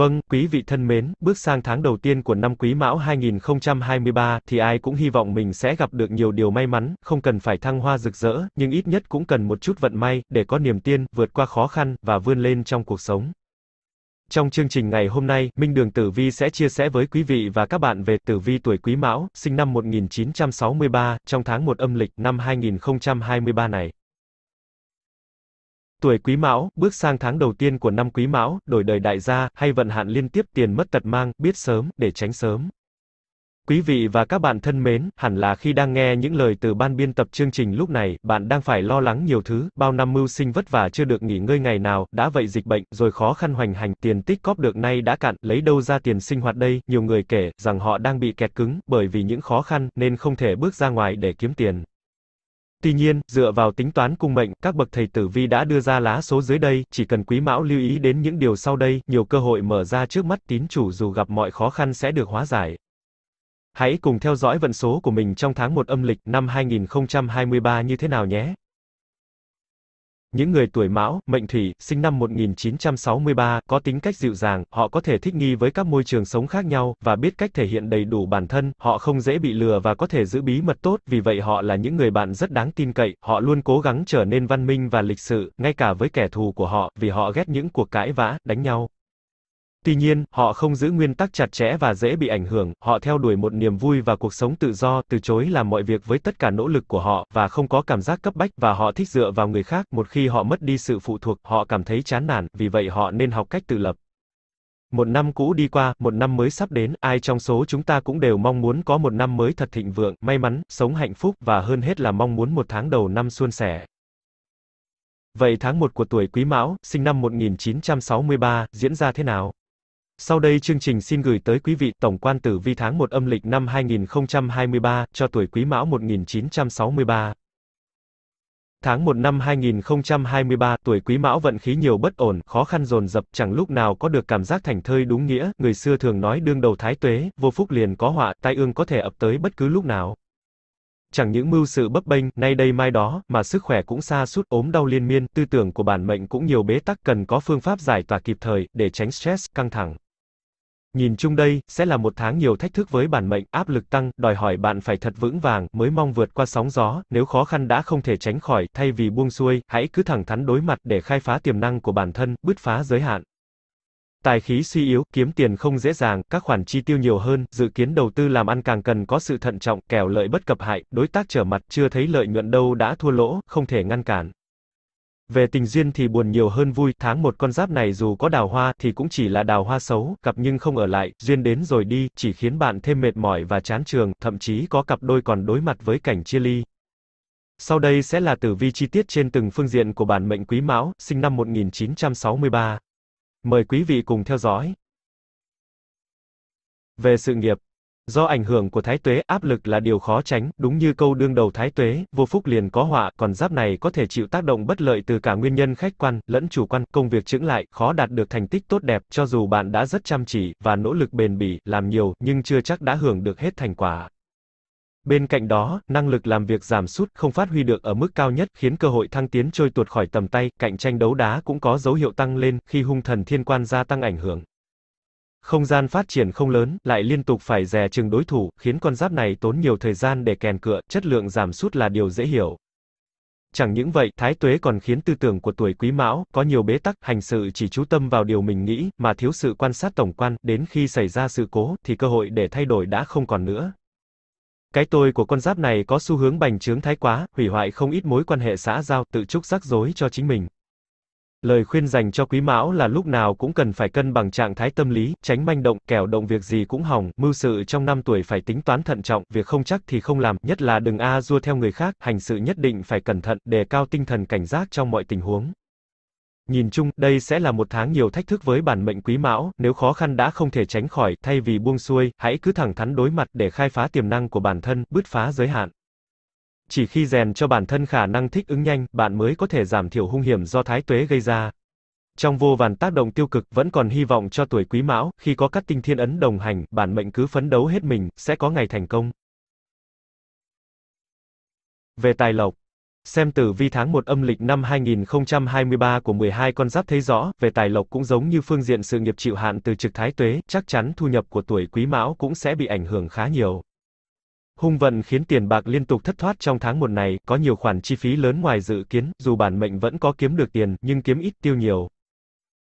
Vâng, quý vị thân mến, bước sang tháng đầu tiên của năm Quý Mão 2023 thì ai cũng hy vọng mình sẽ gặp được nhiều điều may mắn, không cần phải thăng hoa rực rỡ, nhưng ít nhất cũng cần một chút vận may để có niềm tin, vượt qua khó khăn và vươn lên trong cuộc sống. Trong chương trình ngày hôm nay, Minh Đường Tử Vi sẽ chia sẻ với quý vị và các bạn về Tử Vi tuổi Quý Mão, sinh năm 1963, trong tháng 1 âm lịch năm 2023 này. Tuổi Quý Mão, bước sang tháng đầu tiên của năm Quý Mão, đổi đời đại gia, hay vận hạn liên tiếp tiền mất tật mang, biết sớm, để tránh sớm. Quý vị và các bạn thân mến, hẳn là khi đang nghe những lời từ ban biên tập chương trình lúc này, bạn đang phải lo lắng nhiều thứ, bao năm mưu sinh vất vả chưa được nghỉ ngơi ngày nào, đã vậy dịch bệnh, rồi khó khăn hoành hành, tiền tích cóp được nay đã cạn, lấy đâu ra tiền sinh hoạt đây, nhiều người kể, rằng họ đang bị kẹt cứng, bởi vì những khó khăn, nên không thể bước ra ngoài để kiếm tiền. Tuy nhiên, dựa vào tính toán cung mệnh, các bậc thầy tử vi đã đưa ra lá số dưới đây, chỉ cần quý mão lưu ý đến những điều sau đây, nhiều cơ hội mở ra trước mắt tín chủ dù gặp mọi khó khăn sẽ được hóa giải. Hãy cùng theo dõi vận số của mình trong tháng 1 âm lịch năm 2023 như thế nào nhé. Những người tuổi Mão, mệnh Thủy, sinh năm 1963, có tính cách dịu dàng, họ có thể thích nghi với các môi trường sống khác nhau và biết cách thể hiện đầy đủ bản thân, họ không dễ bị lừa và có thể giữ bí mật tốt, vì vậy họ là những người bạn rất đáng tin cậy, họ luôn cố gắng trở nên văn minh và lịch sự, ngay cả với kẻ thù của họ, vì họ ghét những cuộc cãi vã, đánh nhau. Tuy nhiên, họ không giữ nguyên tắc chặt chẽ và dễ bị ảnh hưởng, họ theo đuổi một niềm vui và cuộc sống tự do, từ chối làm mọi việc với tất cả nỗ lực của họ, và không có cảm giác cấp bách, và họ thích dựa vào người khác, một khi họ mất đi sự phụ thuộc, họ cảm thấy chán nản, vì vậy họ nên học cách tự lập. Một năm cũ đi qua, một năm mới sắp đến, ai trong số chúng ta cũng đều mong muốn có một năm mới thật thịnh vượng, may mắn, sống hạnh phúc, và hơn hết là mong muốn một tháng đầu năm suôn sẻ. Vậy tháng 1 của tuổi Quý Mão, sinh năm 1963, diễn ra thế nào? Sau đây chương trình xin gửi tới quý vị tổng quan tử vi tháng 1 âm lịch năm 2023 cho tuổi Quý Mão 1963. Tháng 1 năm 2023, tuổi Quý Mão vận khí nhiều bất ổn, khó khăn dồn dập, chẳng lúc nào có được cảm giác thành thơi đúng nghĩa, người xưa thường nói đương đầu thái tuế, vô phúc liền có họa, tai ương có thể ập tới bất cứ lúc nào. Chẳng những mưu sự bấp bênh, nay đây mai đó, mà sức khỏe cũng xa sút ốm đau liên miên, tư tưởng của bản mệnh cũng nhiều bế tắc cần có phương pháp giải tỏa kịp thời, để tránh stress, căng thẳng. Nhìn chung đây, sẽ là một tháng nhiều thách thức với bản mệnh, áp lực tăng, đòi hỏi bạn phải thật vững vàng, mới mong vượt qua sóng gió, nếu khó khăn đã không thể tránh khỏi, thay vì buông xuôi, hãy cứ thẳng thắn đối mặt để khai phá tiềm năng của bản thân, bứt phá giới hạn. Tài khí suy yếu, kiếm tiền không dễ dàng, các khoản chi tiêu nhiều hơn, dự kiến đầu tư làm ăn càng cần có sự thận trọng, kẻo lợi bất cập hại, đối tác trở mặt, chưa thấy lợi nhuận đâu đã thua lỗ, không thể ngăn cản. Về tình duyên thì buồn nhiều hơn vui, tháng một con giáp này dù có đào hoa thì cũng chỉ là đào hoa xấu, cặp nhưng không ở lại, duyên đến rồi đi, chỉ khiến bạn thêm mệt mỏi và chán trường, thậm chí có cặp đôi còn đối mặt với cảnh chia ly. Sau đây sẽ là tử vi chi tiết trên từng phương diện của bản mệnh Quý Mão, sinh năm 1963. Mời quý vị cùng theo dõi. Về sự nghiệp, Do ảnh hưởng của thái tuế, áp lực là điều khó tránh, đúng như câu đương đầu thái tuế, vô phúc liền có họa, còn giáp này có thể chịu tác động bất lợi từ cả nguyên nhân khách quan, lẫn chủ quan, công việc chững lại, khó đạt được thành tích tốt đẹp, cho dù bạn đã rất chăm chỉ, và nỗ lực bền bỉ, làm nhiều, nhưng chưa chắc đã hưởng được hết thành quả. Bên cạnh đó, năng lực làm việc giảm sút, không phát huy được ở mức cao nhất, khiến cơ hội thăng tiến trôi tuột khỏi tầm tay, cạnh tranh đấu đá cũng có dấu hiệu tăng lên, khi hung thần thiên quan gia tăng ảnh hưởng không gian phát triển không lớn, lại liên tục phải dè chừng đối thủ, khiến con giáp này tốn nhiều thời gian để kèn cựa, chất lượng giảm sút là điều dễ hiểu. Chẳng những vậy, Thái Tuế còn khiến tư tưởng của tuổi Quý Mão có nhiều bế tắc, hành sự chỉ chú tâm vào điều mình nghĩ, mà thiếu sự quan sát tổng quan, đến khi xảy ra sự cố thì cơ hội để thay đổi đã không còn nữa. Cái tôi của con giáp này có xu hướng bành trướng thái quá, hủy hoại không ít mối quan hệ xã giao, tự trúc rắc rối cho chính mình. Lời khuyên dành cho quý mão là lúc nào cũng cần phải cân bằng trạng thái tâm lý, tránh manh động, kẻo động việc gì cũng hỏng, mưu sự trong năm tuổi phải tính toán thận trọng, việc không chắc thì không làm, nhất là đừng a dua theo người khác, hành sự nhất định phải cẩn thận, đề cao tinh thần cảnh giác trong mọi tình huống. Nhìn chung, đây sẽ là một tháng nhiều thách thức với bản mệnh quý mão, nếu khó khăn đã không thể tránh khỏi, thay vì buông xuôi, hãy cứ thẳng thắn đối mặt để khai phá tiềm năng của bản thân, bứt phá giới hạn. Chỉ khi rèn cho bản thân khả năng thích ứng nhanh, bạn mới có thể giảm thiểu hung hiểm do thái tuế gây ra. Trong vô vàn tác động tiêu cực, vẫn còn hy vọng cho tuổi quý mão, khi có các tinh thiên ấn đồng hành, bản mệnh cứ phấn đấu hết mình, sẽ có ngày thành công. Về tài lộc Xem tử vi tháng 1 âm lịch năm 2023 của 12 con giáp thấy rõ, về tài lộc cũng giống như phương diện sự nghiệp chịu hạn từ trực thái tuế, chắc chắn thu nhập của tuổi quý mão cũng sẽ bị ảnh hưởng khá nhiều. Hung vận khiến tiền bạc liên tục thất thoát trong tháng một này, có nhiều khoản chi phí lớn ngoài dự kiến, dù bản mệnh vẫn có kiếm được tiền, nhưng kiếm ít tiêu nhiều.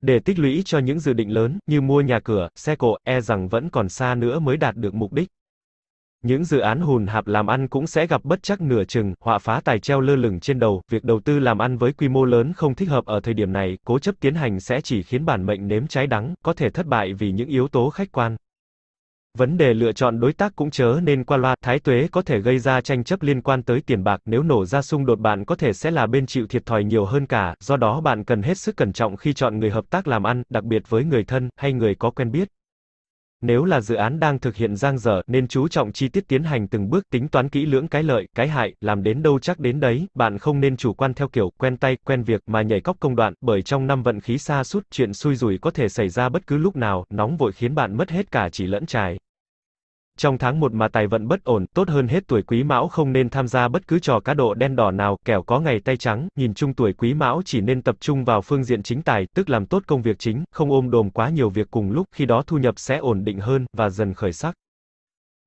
Để tích lũy cho những dự định lớn, như mua nhà cửa, xe cộ, e rằng vẫn còn xa nữa mới đạt được mục đích. Những dự án hùn hạp làm ăn cũng sẽ gặp bất chắc nửa chừng, họa phá tài treo lơ lửng trên đầu, việc đầu tư làm ăn với quy mô lớn không thích hợp ở thời điểm này, cố chấp tiến hành sẽ chỉ khiến bản mệnh nếm trái đắng, có thể thất bại vì những yếu tố khách quan. Vấn đề lựa chọn đối tác cũng chớ nên qua loa, thái tuế có thể gây ra tranh chấp liên quan tới tiền bạc, nếu nổ ra xung đột bạn có thể sẽ là bên chịu thiệt thòi nhiều hơn cả, do đó bạn cần hết sức cẩn trọng khi chọn người hợp tác làm ăn, đặc biệt với người thân hay người có quen biết. Nếu là dự án đang thực hiện giang dở, nên chú trọng chi tiết tiến hành từng bước, tính toán kỹ lưỡng cái lợi, cái hại, làm đến đâu chắc đến đấy, bạn không nên chủ quan theo kiểu quen tay, quen việc mà nhảy cóc công đoạn, bởi trong năm vận khí xa sút chuyện xui rủi có thể xảy ra bất cứ lúc nào, nóng vội khiến bạn mất hết cả chỉ lẫn trải. Trong tháng 1 mà tài vận bất ổn, tốt hơn hết tuổi quý mão không nên tham gia bất cứ trò cá độ đen đỏ nào, kẻo có ngày tay trắng, nhìn chung tuổi quý mão chỉ nên tập trung vào phương diện chính tài, tức làm tốt công việc chính, không ôm đồm quá nhiều việc cùng lúc, khi đó thu nhập sẽ ổn định hơn, và dần khởi sắc.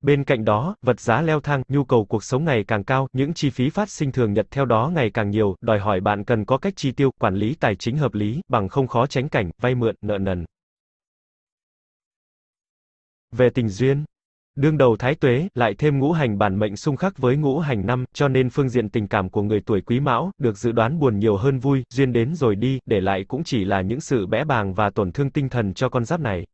Bên cạnh đó, vật giá leo thang, nhu cầu cuộc sống ngày càng cao, những chi phí phát sinh thường nhật theo đó ngày càng nhiều, đòi hỏi bạn cần có cách chi tiêu, quản lý tài chính hợp lý, bằng không khó tránh cảnh, vay mượn, nợ nần. Về tình duyên Đương đầu thái tuế, lại thêm ngũ hành bản mệnh xung khắc với ngũ hành năm, cho nên phương diện tình cảm của người tuổi quý mão, được dự đoán buồn nhiều hơn vui, duyên đến rồi đi, để lại cũng chỉ là những sự bẽ bàng và tổn thương tinh thần cho con giáp này.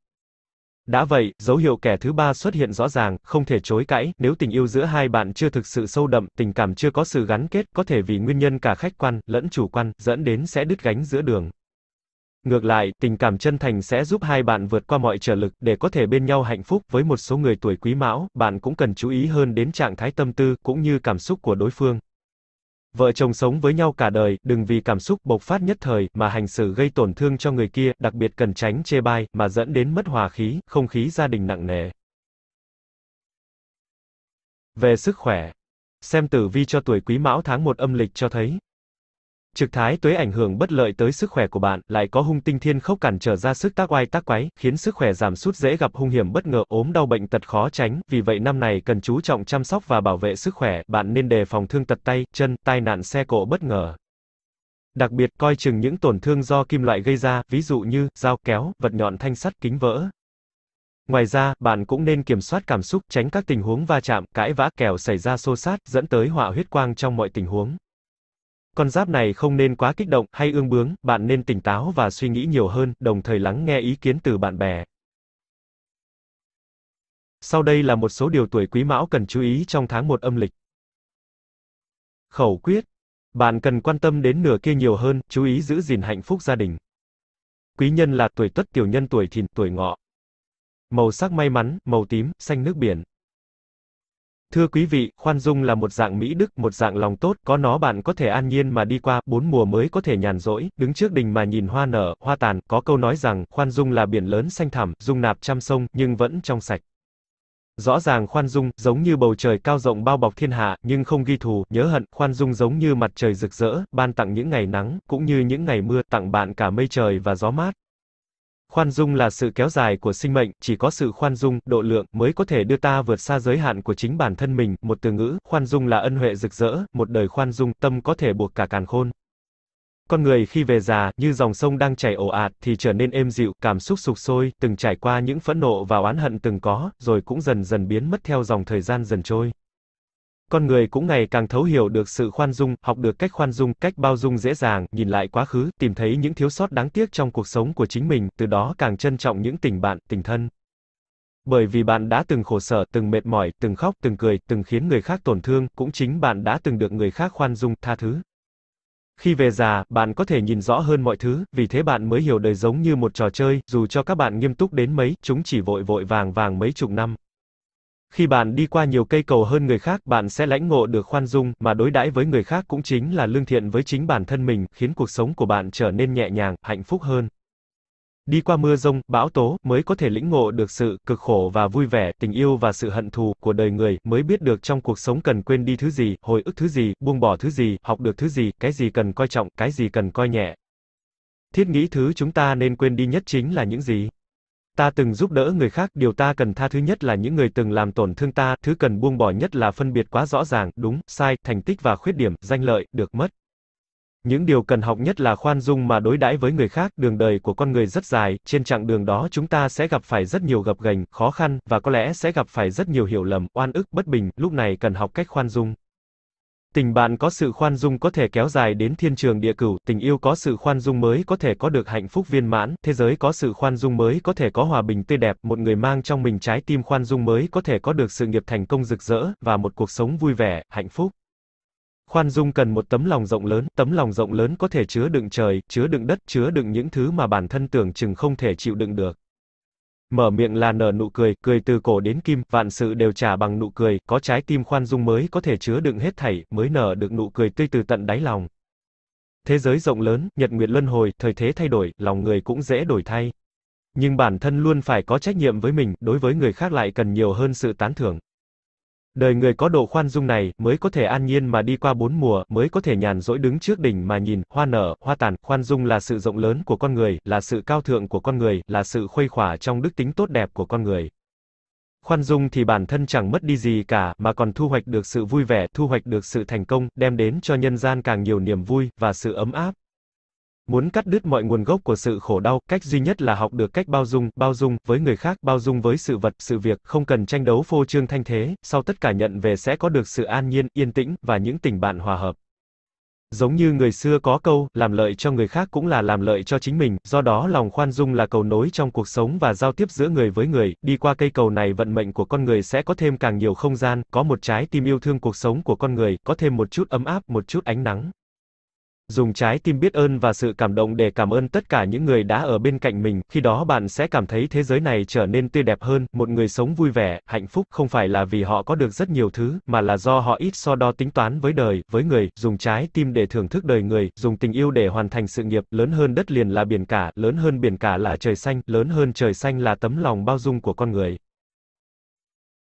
Đã vậy, dấu hiệu kẻ thứ ba xuất hiện rõ ràng, không thể chối cãi, nếu tình yêu giữa hai bạn chưa thực sự sâu đậm, tình cảm chưa có sự gắn kết, có thể vì nguyên nhân cả khách quan, lẫn chủ quan, dẫn đến sẽ đứt gánh giữa đường. Ngược lại, tình cảm chân thành sẽ giúp hai bạn vượt qua mọi trở lực để có thể bên nhau hạnh phúc. Với một số người tuổi Quý Mão, bạn cũng cần chú ý hơn đến trạng thái tâm tư cũng như cảm xúc của đối phương. Vợ chồng sống với nhau cả đời, đừng vì cảm xúc bộc phát nhất thời mà hành xử gây tổn thương cho người kia, đặc biệt cần tránh chê bai mà dẫn đến mất hòa khí, không khí gia đình nặng nề. Về sức khỏe, xem tử vi cho tuổi Quý Mão tháng 1 âm lịch cho thấy Trực thái tuế ảnh hưởng bất lợi tới sức khỏe của bạn, lại có hung tinh thiên khốc cản trở ra sức tác oai tác quái, khiến sức khỏe giảm sút dễ gặp hung hiểm bất ngờ, ốm đau bệnh tật khó tránh, vì vậy năm này cần chú trọng chăm sóc và bảo vệ sức khỏe, bạn nên đề phòng thương tật tay, chân, tai nạn xe cộ bất ngờ. Đặc biệt coi chừng những tổn thương do kim loại gây ra, ví dụ như dao kéo, vật nhọn thanh sắt, kính vỡ. Ngoài ra, bạn cũng nên kiểm soát cảm xúc, tránh các tình huống va chạm, cãi vã kẻo xảy ra xô sát dẫn tới họa huyết quang trong mọi tình huống. Con giáp này không nên quá kích động hay ương bướng, bạn nên tỉnh táo và suy nghĩ nhiều hơn, đồng thời lắng nghe ý kiến từ bạn bè. Sau đây là một số điều tuổi Quý Mão cần chú ý trong tháng 1 âm lịch. Khẩu quyết. Bạn cần quan tâm đến nửa kia nhiều hơn, chú ý giữ gìn hạnh phúc gia đình. Quý nhân là tuổi Tuất, tiểu nhân tuổi Thìn, tuổi Ngọ. Màu sắc may mắn, màu tím, xanh nước biển. Thưa quý vị, khoan dung là một dạng mỹ đức, một dạng lòng tốt, có nó bạn có thể an nhiên mà đi qua, bốn mùa mới có thể nhàn rỗi, đứng trước đình mà nhìn hoa nở, hoa tàn, có câu nói rằng, khoan dung là biển lớn xanh thẳm, dung nạp trăm sông, nhưng vẫn trong sạch. Rõ ràng khoan dung, giống như bầu trời cao rộng bao bọc thiên hạ, nhưng không ghi thù, nhớ hận, khoan dung giống như mặt trời rực rỡ, ban tặng những ngày nắng, cũng như những ngày mưa, tặng bạn cả mây trời và gió mát. Khoan dung là sự kéo dài của sinh mệnh, chỉ có sự khoan dung, độ lượng mới có thể đưa ta vượt xa giới hạn của chính bản thân mình. Một từ ngữ, khoan dung là ân huệ rực rỡ, một đời khoan dung, tâm có thể buộc cả càn khôn. Con người khi về già, như dòng sông đang chảy ồ ạt thì trở nên êm dịu, cảm xúc sục sôi, từng trải qua những phẫn nộ và oán hận từng có, rồi cũng dần dần biến mất theo dòng thời gian dần trôi con người cũng ngày càng thấu hiểu được sự khoan dung, học được cách khoan dung, cách bao dung dễ dàng, nhìn lại quá khứ, tìm thấy những thiếu sót đáng tiếc trong cuộc sống của chính mình, từ đó càng trân trọng những tình bạn, tình thân. Bởi vì bạn đã từng khổ sở, từng mệt mỏi, từng khóc, từng cười, từng khiến người khác tổn thương, cũng chính bạn đã từng được người khác khoan dung, tha thứ. Khi về già, bạn có thể nhìn rõ hơn mọi thứ, vì thế bạn mới hiểu đời giống như một trò chơi, dù cho các bạn nghiêm túc đến mấy, chúng chỉ vội vội vàng vàng mấy chục năm. Khi bạn đi qua nhiều cây cầu hơn người khác, bạn sẽ lãnh ngộ được khoan dung, mà đối đãi với người khác cũng chính là lương thiện với chính bản thân mình, khiến cuộc sống của bạn trở nên nhẹ nhàng, hạnh phúc hơn. Đi qua mưa rông, bão tố, mới có thể lĩnh ngộ được sự cực khổ và vui vẻ, tình yêu và sự hận thù của đời người, mới biết được trong cuộc sống cần quên đi thứ gì, hồi ức thứ gì, buông bỏ thứ gì, học được thứ gì, cái gì cần coi trọng, cái gì cần coi nhẹ. Thiết nghĩ thứ chúng ta nên quên đi nhất chính là những gì? Ta từng giúp đỡ người khác, điều ta cần tha thứ nhất là những người từng làm tổn thương ta, thứ cần buông bỏ nhất là phân biệt quá rõ ràng, đúng, sai, thành tích và khuyết điểm, danh lợi, được mất. Những điều cần học nhất là khoan dung mà đối đãi với người khác, đường đời của con người rất dài, trên chặng đường đó chúng ta sẽ gặp phải rất nhiều gập ghềnh, khó khăn và có lẽ sẽ gặp phải rất nhiều hiểu lầm, oan ức, bất bình, lúc này cần học cách khoan dung. Tình bạn có sự khoan dung có thể kéo dài đến thiên trường địa cửu, tình yêu có sự khoan dung mới có thể có được hạnh phúc viên mãn, thế giới có sự khoan dung mới có thể có hòa bình tươi đẹp, một người mang trong mình trái tim khoan dung mới có thể có được sự nghiệp thành công rực rỡ, và một cuộc sống vui vẻ, hạnh phúc. Khoan dung cần một tấm lòng rộng lớn, tấm lòng rộng lớn có thể chứa đựng trời, chứa đựng đất, chứa đựng những thứ mà bản thân tưởng chừng không thể chịu đựng được. Mở miệng là nở nụ cười, cười từ cổ đến kim, vạn sự đều trả bằng nụ cười, có trái tim khoan dung mới có thể chứa đựng hết thảy, mới nở được nụ cười tươi từ tận đáy lòng. Thế giới rộng lớn, nhật nguyệt luân hồi, thời thế thay đổi, lòng người cũng dễ đổi thay. Nhưng bản thân luôn phải có trách nhiệm với mình, đối với người khác lại cần nhiều hơn sự tán thưởng. Đời người có độ khoan dung này, mới có thể an nhiên mà đi qua bốn mùa, mới có thể nhàn rỗi đứng trước đỉnh mà nhìn, hoa nở, hoa tàn, khoan dung là sự rộng lớn của con người, là sự cao thượng của con người, là sự khuây khỏa trong đức tính tốt đẹp của con người. Khoan dung thì bản thân chẳng mất đi gì cả, mà còn thu hoạch được sự vui vẻ, thu hoạch được sự thành công, đem đến cho nhân gian càng nhiều niềm vui, và sự ấm áp. Muốn cắt đứt mọi nguồn gốc của sự khổ đau, cách duy nhất là học được cách bao dung, bao dung với người khác, bao dung với sự vật, sự việc, không cần tranh đấu phô trương thanh thế, sau tất cả nhận về sẽ có được sự an nhiên, yên tĩnh và những tình bạn hòa hợp. Giống như người xưa có câu, làm lợi cho người khác cũng là làm lợi cho chính mình, do đó lòng khoan dung là cầu nối trong cuộc sống và giao tiếp giữa người với người, đi qua cây cầu này vận mệnh của con người sẽ có thêm càng nhiều không gian, có một trái tim yêu thương cuộc sống của con người, có thêm một chút ấm áp, một chút ánh nắng. Dùng trái tim biết ơn và sự cảm động để cảm ơn tất cả những người đã ở bên cạnh mình, khi đó bạn sẽ cảm thấy thế giới này trở nên tươi đẹp hơn, một người sống vui vẻ, hạnh phúc không phải là vì họ có được rất nhiều thứ, mà là do họ ít so đo tính toán với đời, với người, dùng trái tim để thưởng thức đời người, dùng tình yêu để hoàn thành sự nghiệp, lớn hơn đất liền là biển cả, lớn hơn biển cả là trời xanh, lớn hơn trời xanh là tấm lòng bao dung của con người.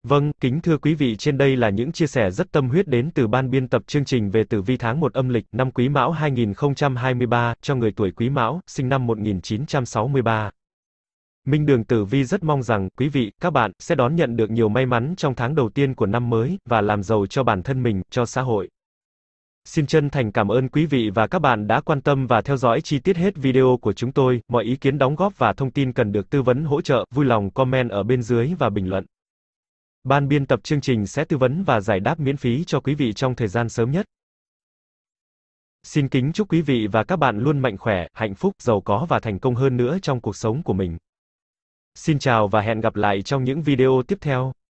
Vâng, kính thưa quý vị, trên đây là những chia sẻ rất tâm huyết đến từ ban biên tập chương trình về tử vi tháng 1 âm lịch năm Quý Mão 2023 cho người tuổi Quý Mão, sinh năm 1963. Minh Đường Tử Vi rất mong rằng quý vị, các bạn sẽ đón nhận được nhiều may mắn trong tháng đầu tiên của năm mới và làm giàu cho bản thân mình, cho xã hội. Xin chân thành cảm ơn quý vị và các bạn đã quan tâm và theo dõi chi tiết hết video của chúng tôi. Mọi ý kiến đóng góp và thông tin cần được tư vấn hỗ trợ, vui lòng comment ở bên dưới và bình luận. Ban biên tập chương trình sẽ tư vấn và giải đáp miễn phí cho quý vị trong thời gian sớm nhất. Xin kính chúc quý vị và các bạn luôn mạnh khỏe, hạnh phúc, giàu có và thành công hơn nữa trong cuộc sống của mình. Xin chào và hẹn gặp lại trong những video tiếp theo.